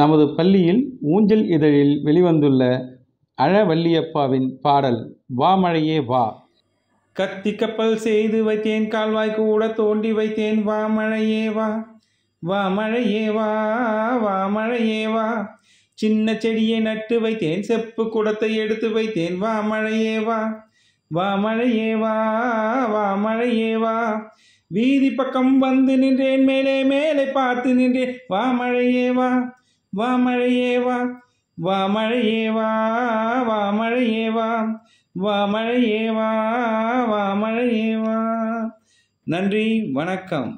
நமது பள்ளியில் ஊஞ்சல் இதழில் வெளிவந்துள்ள அழவல்லியப்பாவின் பாடல் வா மழையே வா கத்தி கப்பல் செய்து வைத்தேன் கால்வாய் கூட தோண்டி வைத்தேன் வா மழையே வா வா மழையே வா வா மழையே வா சின்ன செடியை நட்டு வைத்தேன் செப்பு குடத்தை எடுத்து வைத்தேன் வா மழையே வா வா மழையே வா வா மழையே வா வீதி பக்கம் வந்து நின்றேன் மேலே மேலே பார்த்து நின்றேன் வா மழையே வா வாமழையே வா வாமழையே வா வாமழையே வா வாமழையே வா வா வா நன்றி வணக்கம்